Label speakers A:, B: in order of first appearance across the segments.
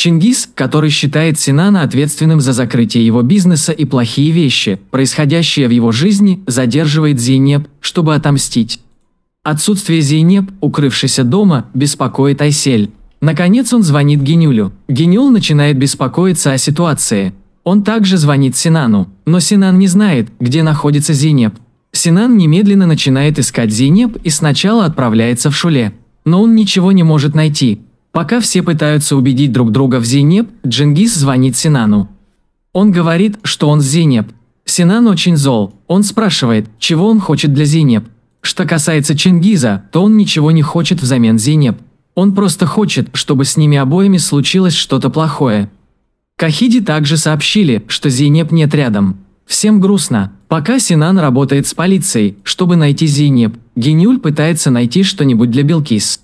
A: Чингис, который считает Синана ответственным за закрытие его бизнеса и плохие вещи, происходящие в его жизни, задерживает Зейнеп, чтобы отомстить. Отсутствие Зейнеп, укрывшийся дома, беспокоит Айсель. Наконец он звонит Генюлю. Генюл начинает беспокоиться о ситуации. Он также звонит Синану, но Синан не знает, где находится Зейнеп. Синан немедленно начинает искать Зейнеп и сначала отправляется в Шуле. Но он ничего не может найти, Пока все пытаются убедить друг друга в Зейнеп, Джингис звонит Синану. Он говорит, что он Зейнеп. Синан очень зол. Он спрашивает, чего он хочет для Зейнеп. Что касается Чингиза, то он ничего не хочет взамен Зейнеп. Он просто хочет, чтобы с ними обоими случилось что-то плохое. Кахиди также сообщили, что Зейнеп нет рядом. Всем грустно. Пока Синан работает с полицией, чтобы найти Зейнеп, Генюль пытается найти что-нибудь для Белкис.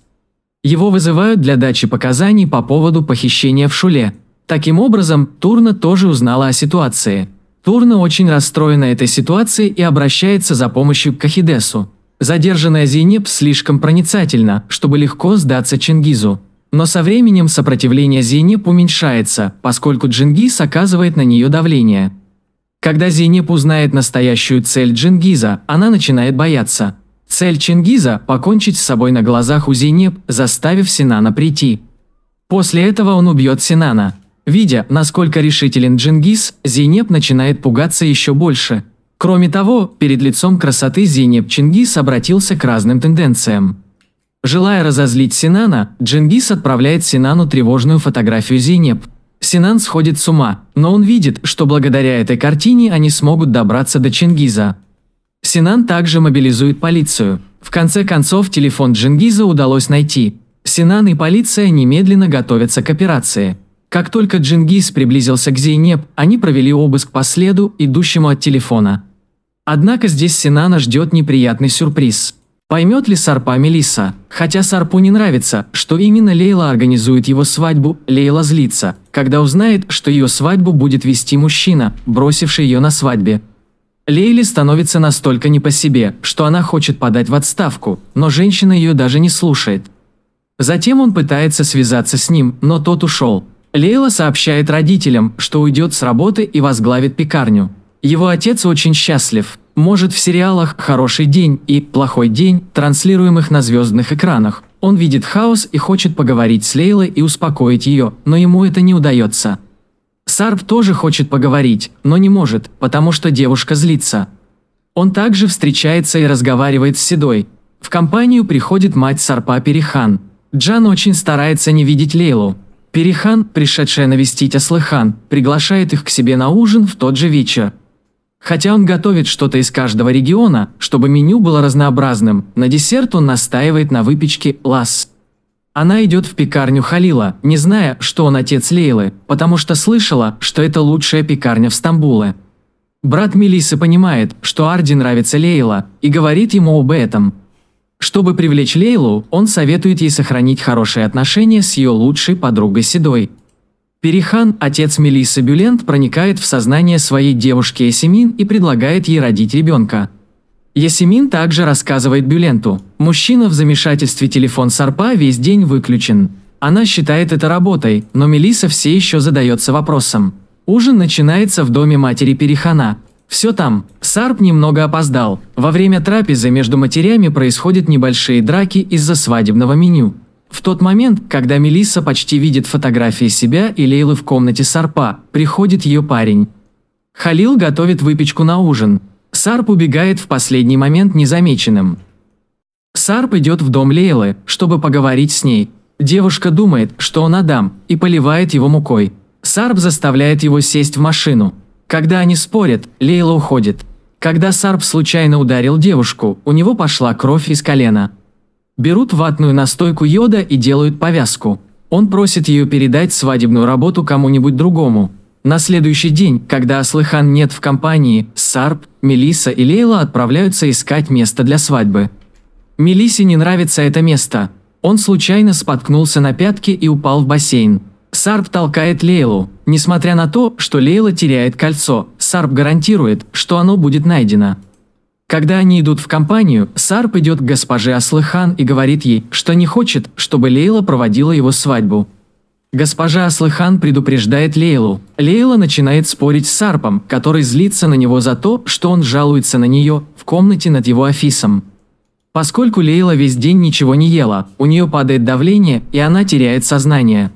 A: Его вызывают для дачи показаний по поводу похищения в Шуле. Таким образом, Турна тоже узнала о ситуации. Турна очень расстроена этой ситуацией и обращается за помощью к Кахидесу. Задержанная Зейнеп слишком проницательна, чтобы легко сдаться Чингизу. Но со временем сопротивление Зейнеп уменьшается, поскольку Джингиз оказывает на нее давление. Когда Зейнеп узнает настоящую цель Джингиза, она начинает бояться – Цель Чингиза – покончить с собой на глазах у Зейнеп, заставив Синана прийти. После этого он убьет Синана. Видя, насколько решителен Чингиз, Зейнеп начинает пугаться еще больше. Кроме того, перед лицом красоты Зейнеп Чингиз обратился к разным тенденциям. Желая разозлить Синана, Джингис отправляет Синану тревожную фотографию Зейнеп. Синан сходит с ума, но он видит, что благодаря этой картине они смогут добраться до Чингиза. Синан также мобилизует полицию. В конце концов телефон Джингиза удалось найти. Синан и полиция немедленно готовятся к операции. Как только Джингиз приблизился к Зейнеп, они провели обыск по следу, идущему от телефона. Однако здесь Синана ждет неприятный сюрприз. Поймет ли Сарпа Мелиса? Хотя Сарпу не нравится, что именно Лейла организует его свадьбу, Лейла злится, когда узнает, что ее свадьбу будет вести мужчина, бросивший ее на свадьбе. Лейли становится настолько не по себе, что она хочет подать в отставку, но женщина ее даже не слушает. Затем он пытается связаться с ним, но тот ушел. Лейла сообщает родителям, что уйдет с работы и возглавит пекарню. Его отец очень счастлив. Может в сериалах «Хороший день» и «Плохой день», транслируемых на звездных экранах. Он видит хаос и хочет поговорить с Лейлой и успокоить ее, но ему это не удается. Ксарб тоже хочет поговорить, но не может, потому что девушка злится. Он также встречается и разговаривает с Седой. В компанию приходит мать Сарпа Перихан. Джан очень старается не видеть Лейлу. Перихан, пришедшая навестить Аслыхан, приглашает их к себе на ужин в тот же вечер. Хотя он готовит что-то из каждого региона, чтобы меню было разнообразным, на десерт он настаивает на выпечке ласс. Она идет в пекарню Халила, не зная, что он отец Лейлы, потому что слышала, что это лучшая пекарня в Стамбуле. Брат Мелисы понимает, что Арди нравится Лейла, и говорит ему об этом. Чтобы привлечь Лейлу, он советует ей сохранить хорошие отношения с ее лучшей подругой Седой. Перихан, отец Мелисы Бюлент, проникает в сознание своей девушки Эсимин и предлагает ей родить ребенка – Ясемин также рассказывает Бюленту. Мужчина в замешательстве телефон Сарпа весь день выключен. Она считает это работой, но Мелиса все еще задается вопросом. Ужин начинается в доме матери Перехана. Все там. Сарп немного опоздал. Во время трапезы между матерями происходят небольшие драки из-за свадебного меню. В тот момент, когда Мелиса почти видит фотографии себя и Лейлы в комнате Сарпа, приходит ее парень. Халил готовит выпечку на ужин. Сарп убегает в последний момент незамеченным. Сарп идет в дом Лейлы, чтобы поговорить с ней. Девушка думает, что он Адам, и поливает его мукой. Сарп заставляет его сесть в машину. Когда они спорят, Лейла уходит. Когда Сарп случайно ударил девушку, у него пошла кровь из колена. Берут ватную настойку йода и делают повязку. Он просит ее передать свадебную работу кому-нибудь другому. На следующий день, когда Аслыхан нет в компании, Сарп, Мелиса и Лейла отправляются искать место для свадьбы. Мелисе не нравится это место. Он случайно споткнулся на пятки и упал в бассейн. Сарп толкает Лейлу. Несмотря на то, что Лейла теряет кольцо, Сарп гарантирует, что оно будет найдено. Когда они идут в компанию, Сарп идет к госпоже Аслыхан и говорит ей, что не хочет, чтобы Лейла проводила его свадьбу. Госпожа Аслыхан предупреждает Лейлу. Лейла начинает спорить с Сарпом, который злится на него за то, что он жалуется на нее в комнате над его офисом. Поскольку Лейла весь день ничего не ела, у нее падает давление, и она теряет сознание.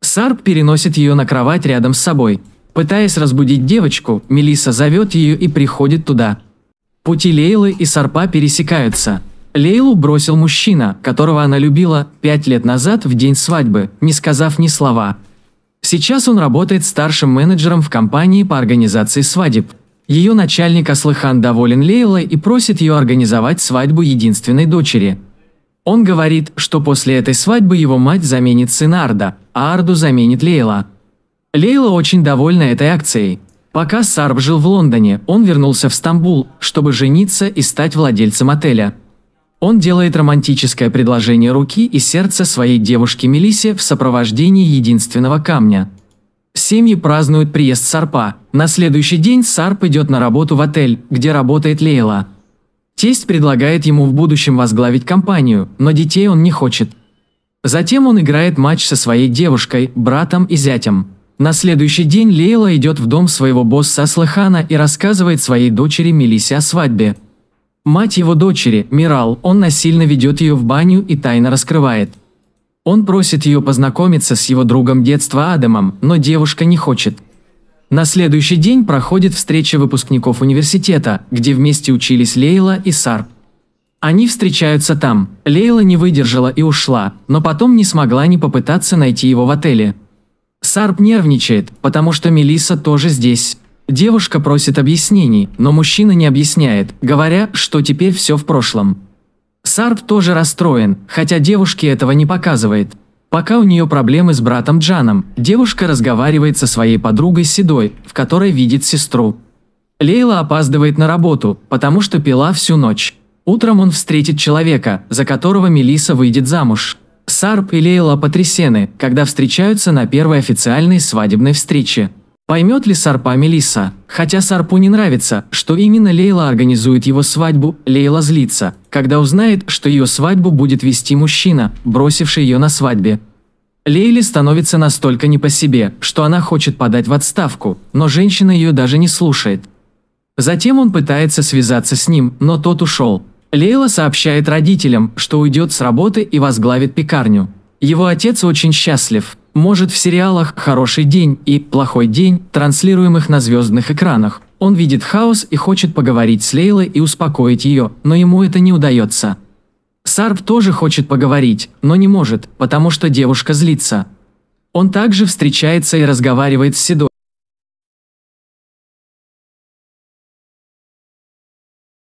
A: Сарп переносит ее на кровать рядом с собой. Пытаясь разбудить девочку, Мелиса зовет ее и приходит туда. Пути Лейлы и Сарпа пересекаются – Лейлу бросил мужчина, которого она любила, пять лет назад в день свадьбы, не сказав ни слова. Сейчас он работает старшим менеджером в компании по организации свадеб. Ее начальник Аслыхан доволен Лейлой и просит ее организовать свадьбу единственной дочери. Он говорит, что после этой свадьбы его мать заменит сына Арда, а Арду заменит Лейла. Лейла очень довольна этой акцией. Пока Сарб жил в Лондоне, он вернулся в Стамбул, чтобы жениться и стать владельцем отеля. Он делает романтическое предложение руки и сердца своей девушке Мелисе в сопровождении единственного камня. Семьи празднуют приезд Сарпа. На следующий день Сарп идет на работу в отель, где работает Лейла. Тесть предлагает ему в будущем возглавить компанию, но детей он не хочет. Затем он играет матч со своей девушкой, братом и зятем. На следующий день Лейла идет в дом своего босса Слыхана и рассказывает своей дочери Мелисе о свадьбе. Мать его дочери, Мирал, он насильно ведет ее в баню и тайно раскрывает. Он просит ее познакомиться с его другом детства Адамом, но девушка не хочет. На следующий день проходит встреча выпускников университета, где вместе учились Лейла и Сарп. Они встречаются там. Лейла не выдержала и ушла, но потом не смогла не попытаться найти его в отеле. Сарп нервничает, потому что Мелисса тоже здесь. Девушка просит объяснений, но мужчина не объясняет, говоря, что теперь все в прошлом. Сарп тоже расстроен, хотя девушке этого не показывает. Пока у нее проблемы с братом Джаном, девушка разговаривает со своей подругой Седой, в которой видит сестру. Лейла опаздывает на работу, потому что пила всю ночь. Утром он встретит человека, за которого Мелиса выйдет замуж. Сарп и Лейла потрясены, когда встречаются на первой официальной свадебной встрече. Поймет ли Сарпа Мелиса? Хотя Сарпу не нравится, что именно Лейла организует его свадьбу, Лейла злится, когда узнает, что ее свадьбу будет вести мужчина, бросивший ее на свадьбе. Лейле становится настолько не по себе, что она хочет подать в отставку, но женщина ее даже не слушает. Затем он пытается связаться с ним, но тот ушел. Лейла сообщает родителям, что уйдет с работы и возглавит пекарню. Его отец очень счастлив, может в сериалах «Хороший день» и «Плохой день», транслируемых на звездных экранах. Он видит хаос и хочет поговорить с Лейлой и успокоить ее, но ему это не удается. Сарп тоже хочет поговорить, но не может, потому что девушка злится. Он также встречается и разговаривает с Седой.